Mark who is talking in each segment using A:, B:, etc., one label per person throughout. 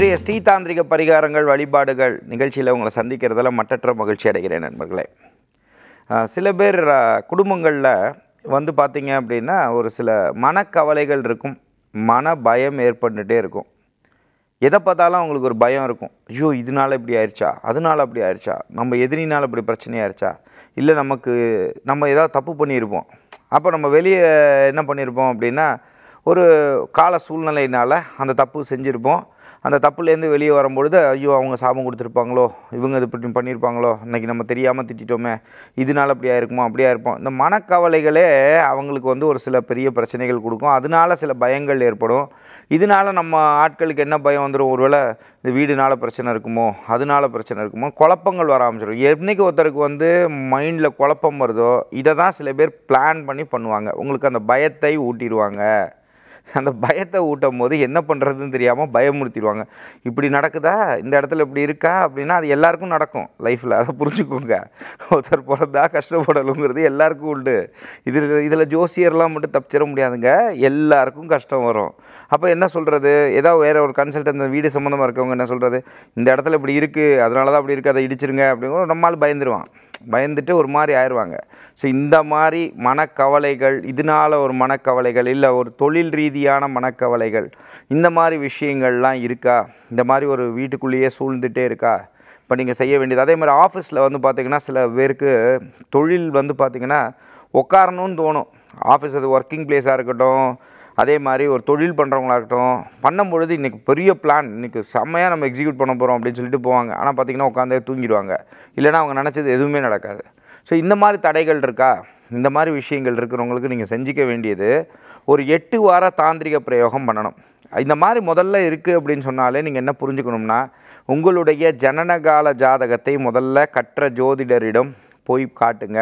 A: இன்றைய ஸ்ரீதாந்திரிக பரிகாரங்கள் வழிபாடுகள் நிகழ்ச்சியில் உங்களை சந்திக்கிறதெல்லாம் மற்றற்ற மகிழ்ச்சி அடைகிறேன் நண்பர்களே சில பேர் குடும்பங்களில் வந்து பார்த்திங்க அப்படின்னா ஒரு சில மனக்கவலைகள் இருக்கும் மன பயம் ஏற்பட்டுகிட்டே இருக்கும் எதை பார்த்தாலும் அவங்களுக்கு ஒரு பயம் இருக்கும் ஐயோ இதனால் இப்படி ஆயிடுச்சா அதனால் அப்படி ஆயிடுச்சா நம்ம எதிரினால் இப்படி பிரச்சனையாயிருச்சா இல்லை நமக்கு நம்ம ஏதாவது தப்பு பண்ணியிருப்போம் அப்போ நம்ம வெளியே என்ன பண்ணியிருப்போம் அப்படின்னா ஒரு கால சூழ்நிலையினால் அந்த தப்பு செஞ்சுருப்போம் அந்த தப்புலேருந்து வெளியே வரும்பொழுது ஐயோ அவங்க சாபம் கொடுத்துருப்பாங்களோ இவங்க இது இப்படி பண்ணியிருப்பாங்களோ இன்றைக்கி நம்ம தெரியாமல் திட்டிட்டோமே இதனால் அப்படியா இருக்குமோ அப்படியா இருப்போம் இந்த மனக்கவலைகளே அவங்களுக்கு வந்து ஒரு சில பெரிய பிரச்சனைகள் கொடுக்கும் அதனால சில பயங்கள் ஏற்படும் இதனால் நம்ம ஆட்களுக்கு என்ன பயம் வந்துடும் ஒருவேளை இந்த வீடுனால பிரச்சனை இருக்குமோ அதனால பிரச்சனை இருக்குமோ குழப்பங்கள் வர ஆரம்பிச்சிடும் என்றைக்கு ஒருத்தருக்கு வந்து மைண்டில் குழப்பம் வருதோ இதை தான் சில பேர் பிளான் பண்ணி பண்ணுவாங்க உங்களுக்கு அந்த பயத்தை ஊட்டிடுவாங்க அந்த பயத்தை ஊட்டும் போது என்ன பண்ணுறதுன்னு தெரியாமல் பயமுறுத்திடுவாங்க இப்படி நடக்குதா இந்த இடத்துல இப்படி இருக்கா அப்படின்னா அது எல்லாருக்கும் நடக்கும் லைஃப்பில் அதை புரிஞ்சுக்கோங்க ஒருத்தர் பிறந்தா கஷ்டப்படலுங்கிறது எல்லாருக்கும் உண்டு இதில் இதில் ஜோசியர்லாம் மட்டும் தப்பிச்சிட முடியாதுங்க எல்லாருக்கும் கஷ்டம் வரும் அப்போ என்ன சொல்கிறது ஏதாவது வேறு ஒரு கன்சல்டன்ட் வீடு சம்மந்தமாக இருக்கவங்க என்ன சொல்கிறது இந்த இடத்துல இப்படி இருக்குது அதனால தான் அப்படி இருக்குது அதை இடிச்சிருங்க அப்படிங்கிற நம்மால் பயந்துருவான் பயந்துட்டு ஒரு மாதிரி ஆயிடுவாங்க ஸோ இந்த மாதிரி மனக்கவலைகள் இதனால் ஒரு மனக்கவலைகள் இல்லை ஒரு தொழில் ரீதியான மனக்கவலைகள் இந்த மாதிரி விஷயங்கள்லாம் இருக்கா இந்த மாதிரி ஒரு வீட்டுக்குள்ளேயே சூழ்ந்துட்டே இருக்கா இப்போ நீங்கள் செய்ய வேண்டியது அதே மாதிரி ஆஃபீஸில் வந்து பார்த்திங்கன்னா சில பேருக்கு தொழில் வந்து பார்த்திங்கன்னா உட்காரணும்னு தோணும் ஆஃபீஸ் அது ஒர்க்கிங் பிளேஸாக இருக்கட்டும் அதே மாதிரி ஒரு தொழில் பண்ணுறவங்களாகட்டும் பண்ணும்பொழுது இன்றைக்கி பெரிய பிளான் இன்றைக்கி செம்மையாக நம்ம எக்ஸிக்யூட் பண்ண போகிறோம் அப்படின்னு சொல்லிட்டு போவாங்க ஆனால் பார்த்திங்கன்னா உட்காந்தே தூங்கிடுவாங்க இல்லைனா அவங்க நினச்சது எதுவுமே நடக்காது ஸோ இந்த மாதிரி தடைகள் இருக்கா இந்த மாதிரி விஷயங்கள் இருக்கிறவங்களுக்கு நீங்கள் செஞ்சிக்க வேண்டியது ஒரு எட்டு வார தாந்திரிக பிரயோகம் பண்ணணும் இந்த மாதிரி முதல்ல இருக்குது அப்படின்னு சொன்னாலே நீங்கள் என்ன புரிஞ்சுக்கணும்னா உங்களுடைய ஜனனகால ஜாதகத்தை முதல்ல கற்ற ஜோதிடரிடம் போய் காட்டுங்க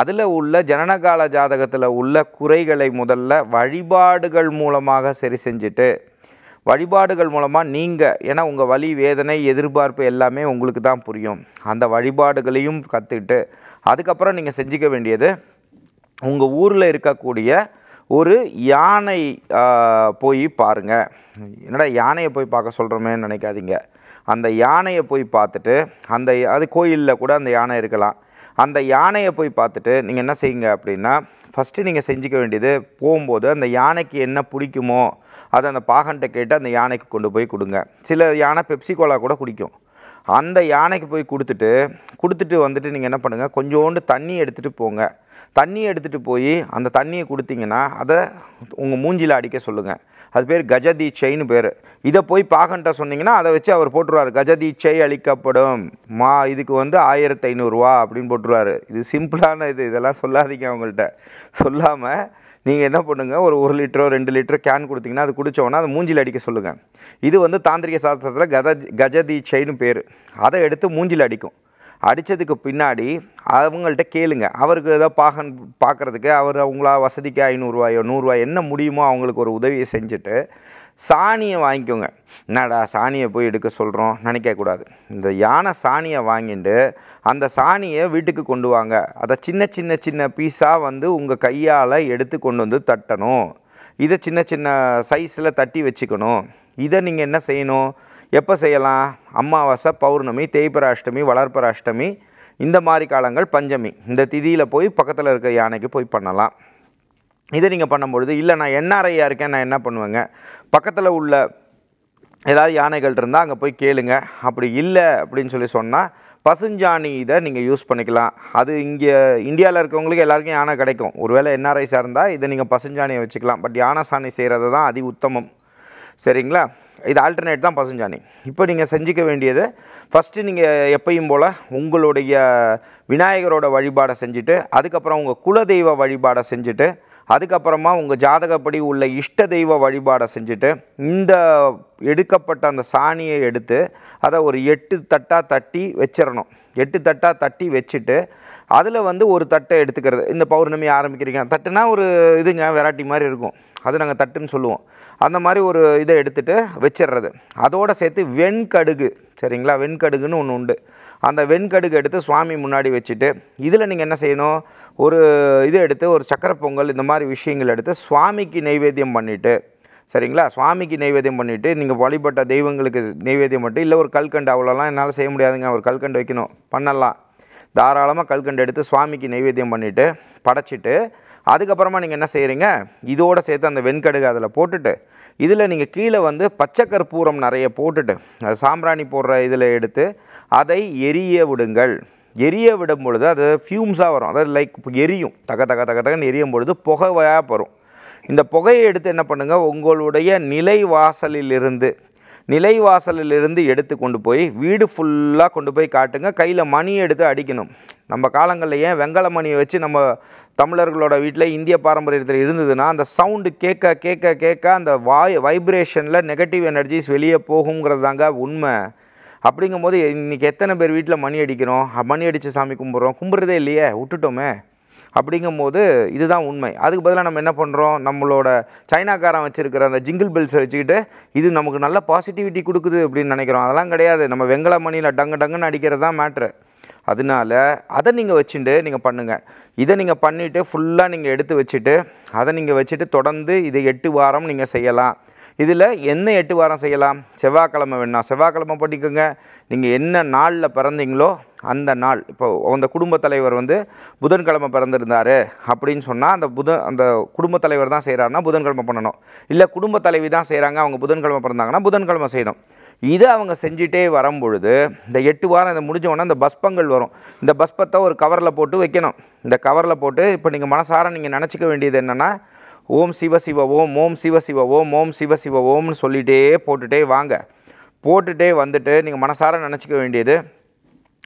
A: அதில் உள்ள ஜனனகால ஜாதகத்தில் உள்ள குறைகளை முதல்ல வழிபாடுகள் மூலமாக சரி செஞ்சுட்டு வழிபாடுகள் மூலமாக நீங்கள் ஏன்னா உங்கள் வழி வேதனை எதிர்பார்ப்பு எல்லாமே உங்களுக்கு தான் புரியும் அந்த வழிபாடுகளையும் கற்றுக்கிட்டு அதுக்கப்புறம் நீங்கள் செஞ்சுக்க வேண்டியது உங்கள் ஊரில் இருக்கக்கூடிய ஒரு யானை போய் பாருங்கள் என்னடா யானையை போய் பார்க்க சொல்கிறோமேன்னு நினைக்காதீங்க அந்த யானையை போய் பார்த்துட்டு அந்த அது கோயிலில் கூட அந்த யானை இருக்கலாம் அந்த யானையை போய் பார்த்துட்டு நீங்கள் என்ன செய்யுங்க அப்படின்னா ஃபஸ்ட்டு நீங்கள் செஞ்சுக்க வேண்டியது போகும்போது அந்த யானைக்கு என்ன பிடிக்குமோ அதை அந்த பாகன்ட்ட கேட்டு அந்த யானைக்கு கொண்டு போய் கொடுங்க சில யானை பெப்சி கோலா கூட குடிக்கும் அந்த யானைக்கு போய் கொடுத்துட்டு கொடுத்துட்டு வந்துட்டு நீங்கள் என்ன பண்ணுங்கள் கொஞ்சோண்டு தண்ணி எடுத்துகிட்டு போங்க தண்ணி எடுத்துகிட்டு போய் அந்த தண்ணியை கொடுத்தீங்கன்னா அதை உங்கள் மூஞ்சியில் அடிக்க சொல்லுங்கள் அது பேர் கஜதீச்சைன்னு பேர் இதை போய் பாகன்ட்ட சொன்னீங்கன்னா அதை வச்சு அவர் போட்டுருவார் கஜதீச்சை அளிக்கப்படும் மா இதுக்கு வந்து ஆயிரத்து ஐநூறுரூவா அப்படின்னு போட்டுருவார் இது சிம்பிளான இது இதெல்லாம் சொல்லாதீங்க அவங்கள்ட்ட சொல்லாமல் நீங்கள் என்ன பண்ணுங்கள் ஒரு ஒரு லிட்டரோ ரெண்டு லிட்டரோ கேன் கொடுத்தீங்கன்னா அது குடித்தோன்னா அது மூஞ்சில் அடிக்க சொல்லுங்கள் இது வந்து தாந்திரிக சாஸ்திரத்தில் கத கஜதீச்சைன்னு பேர் அதை எடுத்து மூஞ்சில் அடிக்கும் அடித்ததுக்கு பின்னாடி அவங்கள்ட்ட கேளுங்க அவருக்கு ஏதோ பாகன் பார்க்குறதுக்கு அவர் அவங்களா வசதிக்கு ஐநூறுரூவாயோ நூறுரூவா என்ன முடியுமோ அவங்களுக்கு ஒரு உதவியை செஞ்சுட்டு சாணியை வாங்கிக்கோங்க என்னடா சாணியை போய் எடுக்க சொல்கிறோம் நினைக்கக்கூடாது இந்த யானை சாணியை வாங்கிட்டு அந்த சாணியை வீட்டுக்கு கொண்டு வாங்க அதை சின்ன சின்ன சின்ன பீஸாக வந்து உங்கள் கையால் எடுத்து கொண்டு வந்து தட்டணும் இதை சின்ன சின்ன சைஸில் தட்டி வச்சுக்கணும் இதை நீங்கள் என்ன செய்யணும் எப்போ செய்யலாம் அமாவாசை பௌர்ணமி தேய்பராஷ்டமி வளர்ப்பராஷ்டமி இந்த மாதிரி காலங்கள் பஞ்சமி இந்த திதியில் போய் பக்கத்தில் இருக்க யானைக்கு போய் பண்ணலாம் இதை நீங்கள் பண்ணும்பொழுது இல்லை நான் என்ஆர்ஐயாக இருக்கேன் நான் என்ன பண்ணுவேங்க பக்கத்தில் உள்ள ஏதாவது யானைகள் இருந்தால் அங்கே போய் கேளுங்க அப்படி இல்லை அப்படின்னு சொல்லி சொன்னால் பசுஞ்சாணி இதை நீங்கள் யூஸ் பண்ணிக்கலாம் அது இங்கே இந்தியாவில் இருக்கவங்களுக்கு எல்லாருக்கும் யானை கிடைக்கும் ஒருவேளை என்ஆர்ஐஸாக இருந்தால் இதை நீங்கள் பசுஞ்சாணியை வச்சுக்கலாம் பட் யானை சாணி செய்கிறது தான் அதி உத்தமம் சரிங்களா இது ஆல்டர்னேட் தான் பசுஞ்சாணி இப்போ நீங்கள் செஞ்சிக்க வேண்டியது ஃபஸ்ட்டு நீங்கள் எப்பையும் போல் உங்களுடைய விநாயகரோட வழிபாடை செஞ்சுட்டு அதுக்கப்புறம் உங்கள் குலதெய்வ வழிபாடை செஞ்சுட்டு அதுக்கப்புறமா உங்கள் ஜாதகப்படி உள்ள இஷ்ட தெய்வ வழிபாடை செஞ்சுட்டு இந்த எடுக்கப்பட்ட அந்த சாணியை எடுத்து அதை ஒரு எட்டு தட்டாக தட்டி வச்சிடணும் எட்டு தட்டாக தட்டி வச்சுட்டு அதில் வந்து ஒரு தட்டை எடுத்துக்கிறது இந்த பௌர்ணமி ஆரம்பிக்கிறீங்க தட்டுனா ஒரு இதுங்க வெரைட்டி மாதிரி இருக்கும் அது நாங்கள் தட்டுன்னு சொல்லுவோம் அந்த மாதிரி ஒரு இதை எடுத்துகிட்டு வச்சிடுறது அதோடு சேர்த்து வெண்கடுகு சரிங்களா வெண்கடுகுன்னு ஒன்று உண்டு அந்த வெண்கடுகு எடுத்து சுவாமி முன்னாடி வச்சுட்டு இதில் நீங்கள் என்ன செய்யணும் ஒரு இது எடுத்து ஒரு சக்கரை பொங்கல் இந்த மாதிரி விஷயங்கள் எடுத்து சுவாமிக்கு நைவேத்தியம் பண்ணிவிட்டு சரிங்களா சுவாமிக்கு நைவேத்தியம் பண்ணிவிட்டு நீங்கள் வழிபட்ட தெய்வங்களுக்கு நைவேத்தியம் மட்டும் இல்லை ஒரு கல்கண்டு அவ்வளோலாம் என்னால் செய்ய முடியாதுங்க ஒரு கல்கண்டு வைக்கணும் பண்ணலாம் தாராளமாக கல்கண்டு எடுத்து சுவாமிக்கு நைவேத்தியம் பண்ணிவிட்டு படைச்சிட்டு அதுக்கப்புறமா நீங்கள் என்ன செய்கிறீங்க இதோடு சேர்த்து அந்த வெண்கடுகு அதில் போட்டுட்டு இதில் நீங்கள் கீழே வந்து பச்சை கற்பூரம் நிறைய போட்டுட்டு அது சாம்பிராணி போடுற இதில் எடுத்து அதை எரிய விடுங்கள் எரிய விடும் பொழுது அது ஃப்யூம்ஸாக வரும் அதாவது லைக் எரியும் தக்க தக தக தகன்னு எரியும் பொழுது புகையாக வரும் இந்த புகையை எடுத்து என்ன பண்ணுங்கள் உங்களுடைய நிலை வாசலிலிருந்து நிலை வாசலிலிருந்து எடுத்து கொண்டு போய் வீடு ஃபுல்லாக கொண்டு போய் காட்டுங்க கையில் மணி எடுத்து அடிக்கணும் நம்ம காலங்களில் ஏன் வெங்கல மணியை வச்சு நம்ம தமிழர்களோட வீட்டில் இந்திய பாரம்பரியத்தில் இருந்ததுன்னா அந்த சவுண்டு கேட்க கேட்க கேட்க அந்த வாய் வைப்ரேஷனில் நெகட்டிவ் எனர்ஜிஸ் வெளியே போகுங்கிறது தாங்க உண்மை அப்படிங்கும்போது இன்றைக்கி எத்தனை பேர் வீட்டில் மணி அடிக்கிறோம் மணி அடித்து சாமி கும்பிட்றோம் கும்பிட்றதே இல்லையே விட்டுட்டோமே அப்படிங்கும்போது இதுதான் உண்மை அதுக்கு பதிலாக நம்ம என்ன பண்ணுறோம் நம்மளோட சைனாக்காரன் வச்சுருக்கிற அந்த ஜிங்கிள் பில்ஸை வச்சுக்கிட்டு இது நமக்கு நல்ல பாசிட்டிவிட்டி கொடுக்குது அப்படின்னு நினைக்கிறோம் அதெல்லாம் கிடையாது நம்ம வெங்கல மணியில் டங்கு டங்குன்னு அடிக்கிறது தான் மேட்ரு அதனால அதை நீங்கள் வச்சுட்டு நீங்கள் பண்ணுங்கள் இதை நீங்கள் பண்ணிவிட்டு ஃபுல்லாக நீங்கள் எடுத்து வச்சுட்டு அதை நீங்கள் வச்சுட்டு தொடர்ந்து இதை எட்டு வாரம் நீங்கள் செய்யலாம் இதில் என்ன எட்டு வாரம் செய்யலாம் செவ்வாய்க்கிழமை வேணாம் செவ்வாய்க்கிழமை பண்ணிக்கோங்க நீங்கள் என்ன நாளில் பிறந்தீங்களோ அந்த நாள் இப்போ அந்த குடும்ப தலைவர் வந்து புதன்கிழமை பிறந்திருந்தார் அப்படின்னு சொன்னால் அந்த புதன் அந்த குடும்ப தலைவர் தான் செய்கிறாருன்னா புதன்கிழமை பண்ணணும் இல்லை குடும்ப தலைவி தான் செய்கிறாங்க அவங்க புதன்கிழமை பிறந்தாங்கன்னா புதன்கிழமை செய்யணும் இது அவங்க செஞ்சிட்டே வரும்பொழுது இந்த எட்டு வாரம் இதை முடிஞ்சவொடனே இந்த பஸ்பங்கள் வரும் இந்த பஸ்பத்தை ஒரு கவரில் போட்டு வைக்கணும் இந்த கவரில் போட்டு இப்போ நீங்கள் மனசார நீங்கள் நினச்சிக்க வேண்டியது என்னென்னா ஓம் சிவ சிவ ஓம் ஓம் சிவ சிவ ஓம் ஓம் சிவ சிவ ஓம்னு சொல்லிகிட்டே போட்டுகிட்டே வாங்க போட்டுகிட்டே வந்துட்டு நீங்கள் மனசார நினச்சிக்க வேண்டியது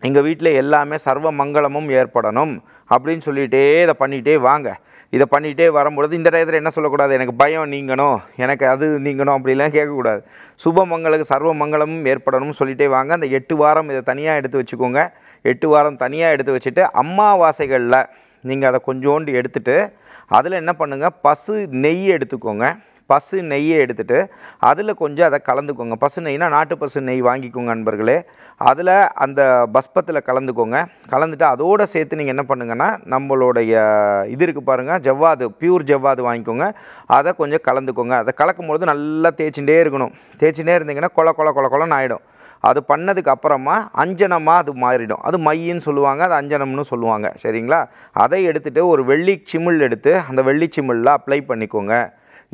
A: எங்கள் வீட்டில் எல்லாமே சர்வ மங்களமும் ஏற்படணும் அப்படின்னு சொல்லிகிட்டே இதை பண்ணிகிட்டே வாங்க இதை பண்ணிகிட்டே வரும்பொழுது இந்த டயத்தில் என்ன சொல்லக்கூடாது எனக்கு பயம் நீங்கணும் எனக்கு அது நீங்கணும் அப்படிலாம் கேட்கக்கூடாது சுபமங்களுக்கு சர்வ மங்களமும் ஏற்படணும்னு சொல்லிகிட்டே வாங்க அந்த எட்டு வாரம் இதை தனியாக எடுத்து வச்சுக்கோங்க எட்டு வாரம் தனியாக எடுத்து வச்சுட்டு அம்மாவாசைகளில் நீங்கள் அதை கொஞ்சோண்டு எடுத்துகிட்டு அதில் என்ன பண்ணுங்கள் பசு நெய் எடுத்துக்கோங்க பசு நெய்யை எடுத்துகிட்டு அதில் கொஞ்சம் அதை கலந்துக்கோங்க பசு நெய்னால் நாட்டு பசு நெய் வாங்கிக்கோங்க நண்பர்களே அதில் அந்த பஸ்பத்தில் கலந்துக்கோங்க கலந்துட்டு அதோடு சேர்த்து நீங்கள் என்ன பண்ணுங்கன்னா நம்மளுடைய இது இருக்குது பாருங்கள் ஜவ்வாது பியூர் ஜவ்வாது வாங்கிக்கோங்க அதை கொஞ்சம் கலந்துக்கோங்க அதை கலக்கும் பொழுது நல்லா தேய்ச்சிகிட்டே இருக்கணும் தேய்ச்சிட்டே இருந்தீங்கன்னா கொல கொல கொல கொலன்னு ஆகிடும் அது பண்ணதுக்கு அப்புறமா அஞ்சனமாக அது மாறிடும் அது மையின்னு சொல்லுவாங்க அது அஞ்சனம்னு சொல்லுவாங்க சரிங்களா அதை எடுத்துகிட்டு ஒரு வெள்ளி சிமிழ் எடுத்து அந்த வெள்ளி சிமிழில் அப்ளை பண்ணிக்கோங்க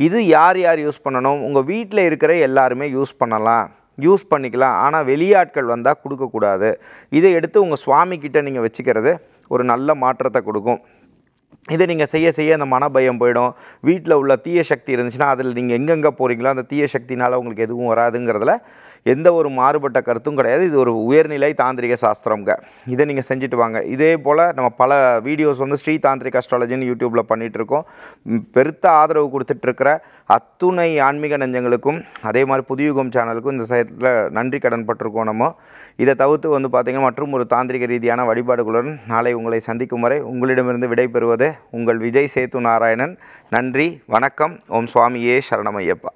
A: இது யார் யார் யூஸ் பண்ணணும் உங்கள் வீட்டில் இருக்கிற எல்லாருமே யூஸ் பண்ணலாம் யூஸ் பண்ணிக்கலாம் ஆனால் வெளியாட்கள் வந்தால் கொடுக்கக்கூடாது இதை எடுத்து உங்கள் சுவாமிக்கிட்ட நீங்கள் வச்சுக்கிறது ஒரு நல்ல மாற்றத்தை கொடுக்கும் இதை நீங்கள் செய்ய செய்ய அந்த மனபயம் போயிடும் வீட்டில் உள்ள தீய சக்தி இருந்துச்சுன்னா அதில் நீங்கள் எங்கெங்கே போகிறீங்களோ அந்த தீய சக்தினால் உங்களுக்கு எதுவும் வராதுங்கிறதுல எந்த ஒரு மாறுபட்ட கருத்தும் கிடையாது இது ஒரு உயர்நிலை தாந்திரிக சாஸ்திரம்ங்க இதை நீங்கள் செஞ்சுட்டு வாங்க இதே போல் நம்ம பல வீடியோஸ் வந்து ஸ்ரீ தாந்திரிக் அஸ்ட்ராலஜின்னு யூடியூப்பில் பண்ணிகிட்ருக்கோம் பெருத்த ஆதரவு கொடுத்துட்ருக்கிற அத்துணை ஆன்மீக நெஞ்சங்களுக்கும் அதே மாதிரி புதியுகம் சேனலுக்கும் இந்த சைத்தில் நன்றி கடன் பட்டிருக்கோம் நம்ம இதை தவிர்த்து வந்து பார்த்திங்கன்னா மற்றும் ஒரு தாந்திரிக ரீதியான வழிபாடுகளுடன் நாளை உங்களை சந்திக்கும் வரை உங்களிடமிருந்து விடைபெறுவது உங்கள் விஜய் சேத்து நாராயணன் நன்றி வணக்கம் ஓம் சுவாமியே சரணமையப்பா